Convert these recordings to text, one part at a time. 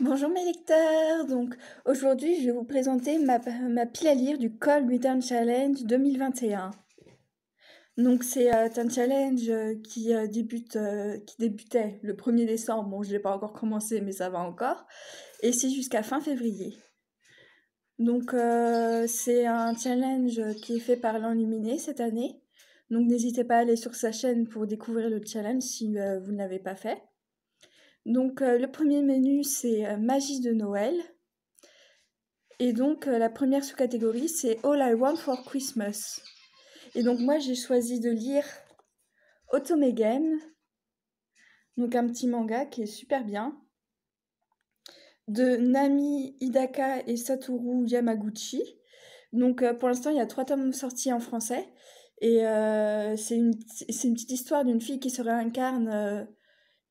Bonjour mes lecteurs, donc aujourd'hui je vais vous présenter ma, pile à lire du Call Return Challenge 2021. Donc c'est euh, un challenge euh, qui, euh, débute, qui débutait le 1er décembre, bon je ne l'ai pas encore commencé mais ça va encore, et c'est jusqu'à fin février. Donc c'est un challenge qui est fait par l'enluminé cette année, donc n'hésitez pas à aller sur sa chaîne pour découvrir le challenge si vous ne l'avez pas fait. Donc euh, le premier menu, c'est euh, Magie de Noël. Et donc euh, la première sous-catégorie, c'est All I Want for Christmas. Et donc moi, j'ai choisi de lire Otome Game, donc un petit manga qui est super bien, de Nami Hidaka et Satoru Yamaguchi. Donc pour l'instant, il y a trois tomes sortis en français. Et c'est une, une, petite histoire d'une fille qui se réincarne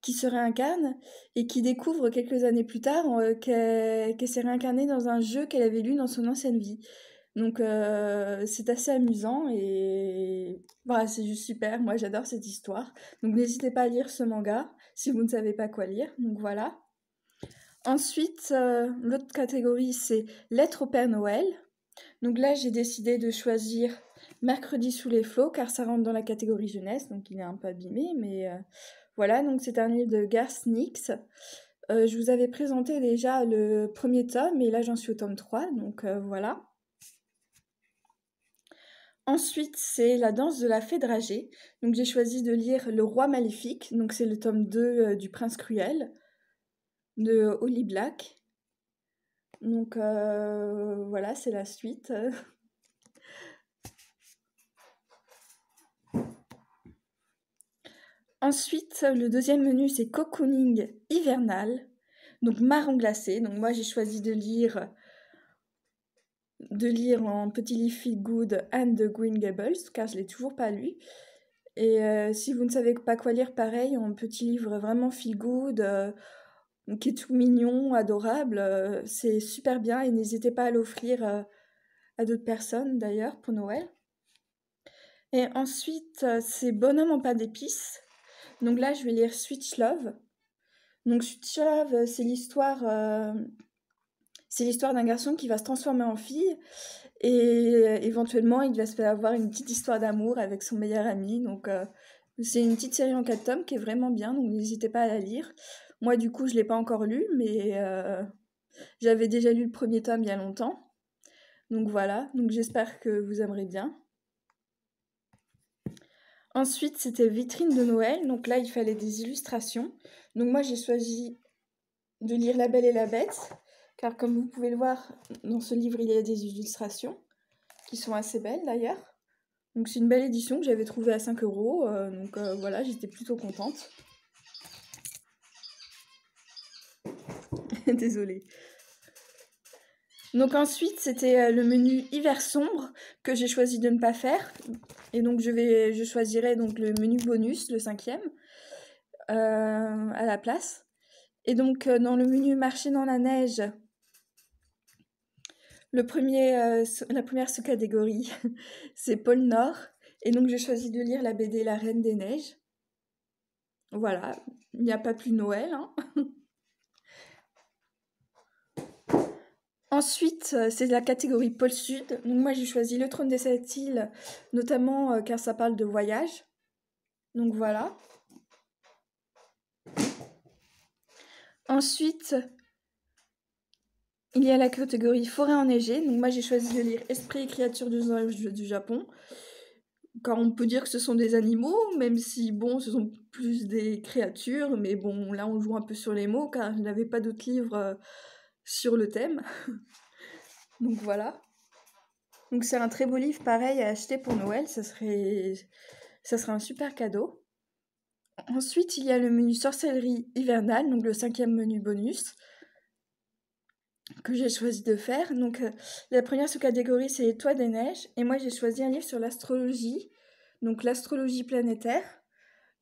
qui se réincarne et qui découvre quelques années plus tard euh, qu'elle s'est réincarnée dans un jeu qu'elle avait lu dans son ancienne vie. Donc euh, c'est assez amusant et voilà, c'est juste super, moi j'adore cette histoire. Donc n'hésitez pas à lire ce manga si vous ne savez pas quoi lire. Donc voilà. Ensuite, euh, l'autre catégorie c'est Lettres au Père Noël. Donc là j'ai décidé de choisir Mercredi sous les flots car ça rentre dans la catégorie jeunesse, donc il est un peu abîmé, mais voilà, donc c'est un livre de Garth Nix. Euh, je vous avais présenté déjà le premier tome, et là j'en suis au tome 3, donc euh, voilà. Ensuite, c'est La danse de la fée dragée. Donc j'ai choisi de lire Le roi maléfique, donc c'est le tome 2 euh, du prince cruel de Holly Black. Donc voilà, c'est la suite. Ensuite, le deuxième menu, c'est Cocooning hivernal, donc marron glacé. Donc moi, j'ai choisi de lire de lire en petit Feel good and the Green Gables, car je l'ai toujours pas lu. Et euh, si vous ne savez pas quoi lire, pareil, en petit livre vraiment feel good, euh, qui est tout mignon, adorable, euh, c'est super bien et n'hésitez pas à l'offrir à d'autres personnes d'ailleurs pour Noël. Et ensuite, c'est Bonhomme en pain d'épices. Donc là, je vais lire Switch Love. Donc Switch Love, euh, c'est l'histoire, euh, c'est l'histoire d'un garçon qui va se transformer en fille et euh, éventuellement il va se faire avoir une petite histoire d'amour avec son meilleur ami. Donc c'est une petite série en quatre tomes qui est vraiment bien, donc n'hésitez pas à la lire. Moi, du coup, je ne l'ai pas encore lu, mais j'avais déjà lu le premier tome il y a longtemps. Donc voilà, donc j'espère que vous aimerez bien. Ensuite, c'était vitrine de Noël. Donc là, il fallait des illustrations. Donc moi, j'ai choisi de lire La Belle et la Bête, car comme vous pouvez le voir, dans ce livre, il y a des illustrations qui sont assez belles d'ailleurs. Donc c'est une belle édition que j'avais trouvée à 5 euros. Euh, donc euh, voilà, j'étais plutôt contente. Désolée. Donc ensuite, c'était euh, le menu hiver sombre que j'ai choisi de ne pas faire. Et donc je, vais, je choisirai donc le menu bonus, le cinquième, euh, à la place. Et donc euh, dans le menu marcher dans la neige, le premier, la première sous-catégorie, c'est Pôle Nord. Et donc j'ai choisi de lire la BD La Reine des Neiges. Voilà, il n'y a pas plus Noël. Hein Ensuite, euh, c'est la catégorie pôle sud. Donc moi, j'ai choisi le trône des sept îles, notamment euh, car ça parle de voyage. Donc voilà. Ensuite, il y a la catégorie forêt enneigée. Donc moi, j'ai choisi de lire Esprit et créatures du, du Japon. Car on peut dire que ce sont des animaux, même si, bon, ce sont plus des créatures. Mais bon, là, on joue un peu sur les mots, car je n'avais pas d'autres livres... Euh, sur le thème. Donc voilà. Donc c'est un très beau livre pareil à acheter pour Noël, ça serait, un super cadeau. Ensuite, il y a le menu sorcellerie hivernale, donc le cinquième menu bonus que j'ai choisi de faire. Donc euh, la première sous-catégorie c'est les toits des neiges et moi j'ai choisi un livre sur l'astrologie, donc l'astrologie planétaire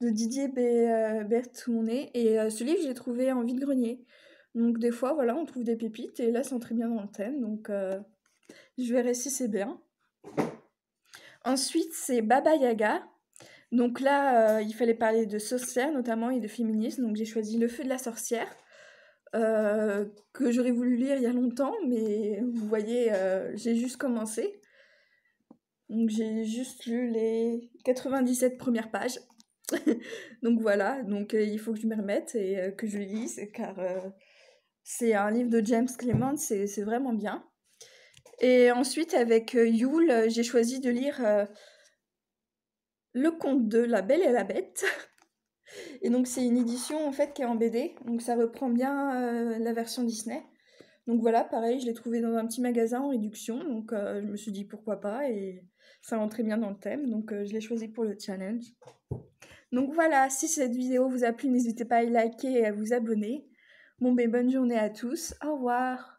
de Didier euh, Bertounet et euh, ce livre j'ai trouvé en vide-grenier. Donc des fois, voilà, on trouve des pépites et là, c'est très bien dans le thème. Donc euh, je verrai si c'est bien. Ensuite, c'est Baba Yaga. Donc là, euh, il fallait parler de sorcière notamment et de féminisme. Donc j'ai choisi Le Feu de la sorcière, euh, que j'aurais voulu lire il y a longtemps, mais vous voyez, j'ai juste commencé. Donc j'ai juste lu les 97 premières pages. donc voilà, donc il faut que je me remette et que je lise, car c'est un livre de James Clement, c'est vraiment bien. Et ensuite, avec euh, Yule, euh, j'ai choisi de lire euh, Le conte de La Belle et la Bête. Et donc, c'est une édition en fait qui est en BD, donc ça reprend bien la version Disney. Donc voilà, pareil, je l'ai trouvé dans un petit magasin en réduction, donc je me suis dit pourquoi pas, et ça rentrait bien dans le thème, donc je l'ai choisi pour le challenge. Donc voilà, si cette vidéo vous a plu, n'hésitez pas à liker et à vous abonner. Bon, ben, bonne journée à tous. Au revoir.